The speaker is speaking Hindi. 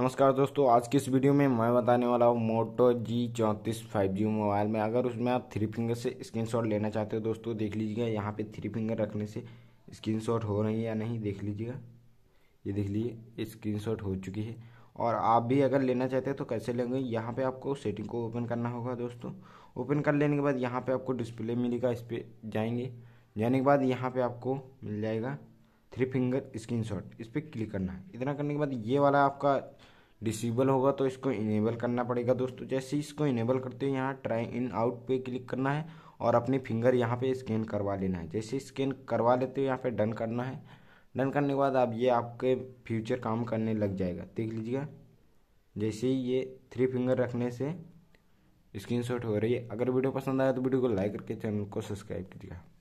नमस्कार दोस्तों आज की इस वीडियो में मैं बताने वाला हूँ मोटो जी चौंतीस फाइव जी मोबाइल में अगर उसमें आप थ्री फिंगर से स्क्रीनशॉट लेना चाहते हो दोस्तों देख लीजिएगा यहाँ पे थ्री फिंगर रखने से स्क्रीनशॉट हो रही है या नहीं देख लीजिएगा ये देख लीजिए स्क्रीनशॉट हो चुकी है और आप भी अगर लेना चाहते हैं तो कैसे लेंगे यहाँ पर आपको सेटिंग को ओपन करना होगा दोस्तों ओपन कर लेने के बाद यहाँ पर आपको डिस्प्ले मिलेगा इस पर जाएंगे जाने के बाद यहाँ पर आपको मिल जाएगा थ्री फिंगर स्क्रीन शॉट इस पर क्लिक करना है इतना करने के बाद ये वाला आपका डिसेबल होगा तो इसको इनेबल करना पड़ेगा दोस्तों जैसे इसको इनेबल करते हो यहाँ ट्राई इन आउट पे क्लिक करना है और अपनी फिंगर यहाँ पे स्कैन करवा लेना है जैसे स्कैन करवा लेते हो यहाँ पे डन करना है डन करने के बाद आप ये आपके फ्यूचर काम करने लग जाएगा देख लीजिएगा जैसे ही ये थ्री फिंगर रखने से शॉट हो रही है अगर वीडियो पसंद आया तो वीडियो को लाइक करके चैनल को सब्सक्राइब कीजिएगा